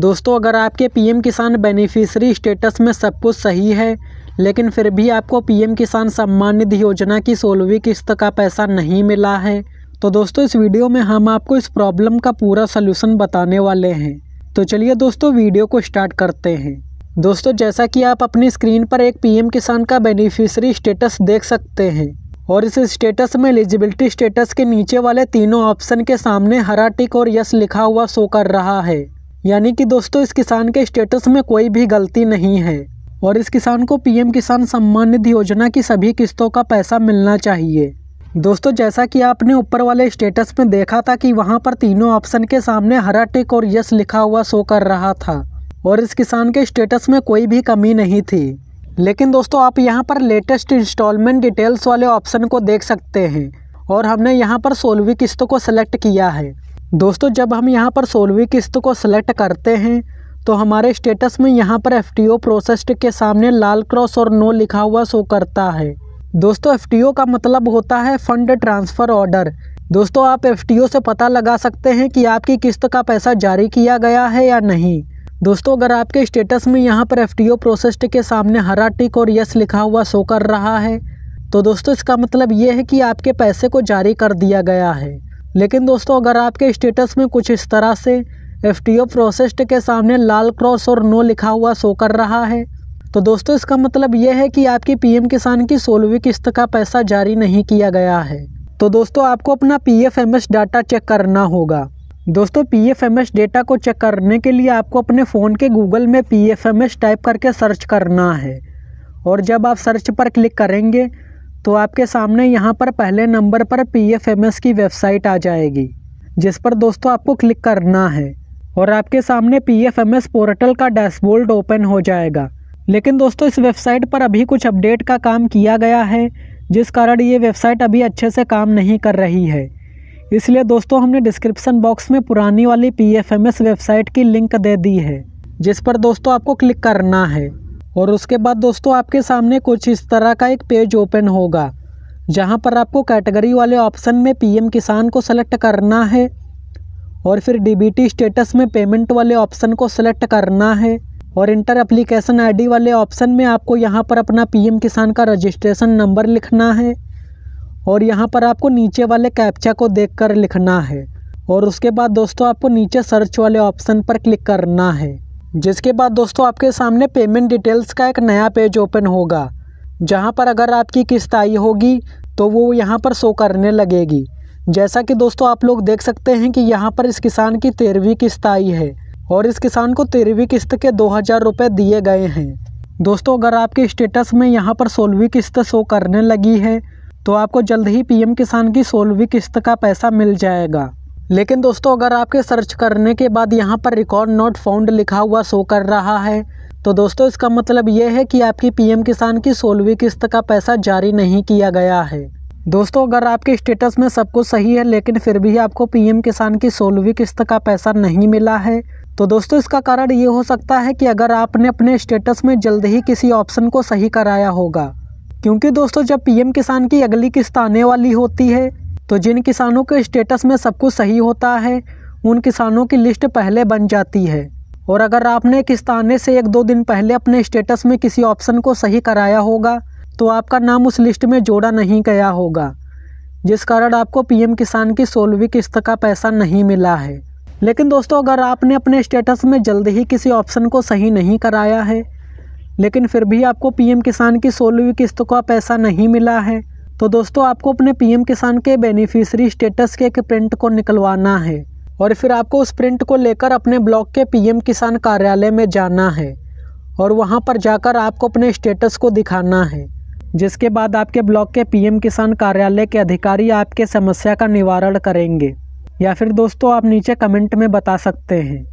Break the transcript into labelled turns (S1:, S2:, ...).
S1: दोस्तों अगर आपके पीएम किसान बेनिफिशरी स्टेटस में सब कुछ सही है लेकिन फिर भी आपको पीएम किसान सम्मान निधि योजना की सोलहवीं किस्त का पैसा नहीं मिला है तो दोस्तों इस वीडियो में हम आपको इस प्रॉब्लम का पूरा सलूशन बताने वाले हैं तो चलिए दोस्तों वीडियो को स्टार्ट करते हैं दोस्तों जैसा कि आप अपनी स्क्रीन पर एक पीएम किसान का बेनिफिशरी स्टेटस देख सकते हैं और इस स्टेटस में एलिजिबिलिटी स्टेटस के नीचे वाले तीनों ऑप्शन के सामने हरा टिक और यस लिखा हुआ शो कर रहा है यानी कि दोस्तों इस किसान के स्टेटस में कोई भी गलती नहीं है और इस किसान को पीएम किसान सम्मान निधि योजना की सभी किस्तों का पैसा मिलना चाहिए दोस्तों जैसा कि आपने ऊपर वाले स्टेटस में देखा था कि वहाँ पर तीनों ऑप्शन के सामने हरा टिक और यस लिखा हुआ शो कर रहा था और इस किसान के स्टेटस में कोई भी कमी नहीं थी लेकिन दोस्तों आप यहाँ पर लेटेस्ट इंस्टॉलमेंट डिटेल्स वाले ऑप्शन को देख सकते हैं और हमने यहाँ पर सोलहवीं किस्त को सेलेक्ट किया है दोस्तों जब हम यहाँ पर सोलहवीं किस्त को सिलेक्ट करते हैं तो हमारे स्टेटस में यहाँ पर एफ टी ओ प्रोसेस्ड के सामने लाल क्रॉस और नो लिखा हुआ शो करता है दोस्तों एफ टी ओ का मतलब होता है फंड ट्रांसफ़र ऑर्डर दोस्तों आप एफ टी ओ से पता लगा सकते हैं कि आपकी किस्त का पैसा जारी किया गया है या नहीं दोस्तों अगर आपके स्टेटस में यहाँ पर एफ टी ओ प्रोसेस्ड के सामने हरा टिक और यस लिखा हुआ शो कर रहा है तो दोस्तों इसका मतलब ये है कि आपके पैसे को जारी कर दिया गया है लेकिन दोस्तों अगर आपके स्टेटस में कुछ इस तरह से एफ टी ओ प्रोसेस्ड के सामने लाल क्रॉस और नो लिखा हुआ शो कर रहा है तो दोस्तों इसका मतलब यह है कि आपकी पीएम किसान की सोलहवीं किस्त का पैसा जारी नहीं किया गया है तो दोस्तों आपको अपना P F M S data check करना होगा दोस्तों P F M S data को चेक करने के लिए आपको अपने फ़ोन के गूगल में P F M S type करके सर्च करना है और जब आप सर्च पर क्लिक करेंगे तो आपके सामने यहाँ पर पहले नंबर पर पी की वेबसाइट आ जाएगी जिस पर दोस्तों आपको क्लिक करना है और आपके सामने P F M S portal का डैशबोर्ड ओपन हो जाएगा लेकिन दोस्तों इस वेबसाइट पर अभी कुछ अपडेट का काम किया गया है जिस कारण ये वेबसाइट अभी अच्छे से काम नहीं कर रही है इसलिए दोस्तों हमने डिस्क्रिप्सन बॉक्स में पुरानी वाली P F M S website की लिंक दे दी है जिस पर दोस्तों आपको क्लिक करना है और उसके बाद दोस्तों आपके सामने कुछ इस तरह का एक पेज ओपन होगा जहां पर आपको कैटेगरी वाले ऑप्शन में पीएम किसान को सेलेक्ट करना है और फिर डीबीटी स्टेटस में पेमेंट वाले ऑप्शन को सेलेक्ट करना है और इंटर एप्लीकेशन आईडी वाले ऑप्शन में आपको यहाँ पर अपना पीएम किसान का रजिस्ट्रेशन नंबर लिखना है और यहाँ पर आपको नीचे वाले कैप्चा को देख कर लिखना है और उसके बाद दोस्तों आपको नीचे सर्च वाले ऑप्शन पर क्लिक करना है जिसके बाद दोस्तों आपके सामने पेमेंट डिटेल्स का एक नया पेज ओपन होगा जहां पर अगर आपकी किस्त आई होगी तो वो यहां पर शो करने लगेगी जैसा कि दोस्तों आप लोग देख सकते हैं कि यहाँ पर इस किसान की तेरहवीं किस्त आई है और इस किसान को तेरहवीं किस्त के दो हज़ार रुपये दिए गए हैं दोस्तों अगर आपके स्टेटस में यहाँ पर सोलहवीं किस्त शो करने लगी है तो आपको जल्द ही पीएम किसान की सोलहवीं किस्त का पैसा मिल जाएगा लेकिन दोस्तों अगर आपके सर्च करने के बाद यहाँ पर रिकॉर्ड नॉट फाउंड लिखा हुआ शो कर रहा है तो दोस्तों इसका मतलब ये है कि आपकी पीएम किसान की सोलहवीं किस्त का पैसा जारी नहीं किया गया है दोस्तों अगर आपके स्टेटस में सब कुछ सही है लेकिन फिर भी आपको पीएम किसान की सोलहवीं किस्त का पैसा नहीं मिला है तो दोस्तों इसका कारण ये हो सकता है कि अगर आपने अपने स्टेटस में जल्द ही किसी ऑप्शन को सही कराया होगा क्योंकि दोस्तों जब पीएम किसान की अगली किस्त आने वाली होती है तो जिन किसानों के स्टेटस में सब कुछ सही होता है उन किसानों की लिस्ट पहले बन जाती है और अगर आपने किस ताने से एक दो दिन पहले अपने स्टेटस में किसी ऑप्शन को सही कराया होगा तो आपका नाम उस लिस्ट में जोड़ा नहीं गया होगा जिस कारण आपको पीएम किसान की सोलहवीं किस्त का पैसा नहीं मिला है लेकिन दोस्तों अगर आपने अपने स्टेटस में जल्द ही किसी ऑप्शन को सही नहीं कराया है लेकिन फिर भी आपको पीएम किसान की सोलहवीं किस्त का पैसा नहीं मिला है तो दोस्तों आपको अपने पीएम किसान के बेनिफिशरी स्टेटस के एक प्रिंट को निकलवाना है और फिर आपको उस प्रिंट को लेकर अपने ब्लॉक के पीएम किसान कार्यालय में जाना है और वहाँ पर जाकर आपको अपने स्टेटस को दिखाना है जिसके बाद आपके ब्लॉक के पीएम किसान कार्यालय के अधिकारी आपके समस्या का निवारण करेंगे या फिर दोस्तों आप नीचे कमेंट में बता सकते हैं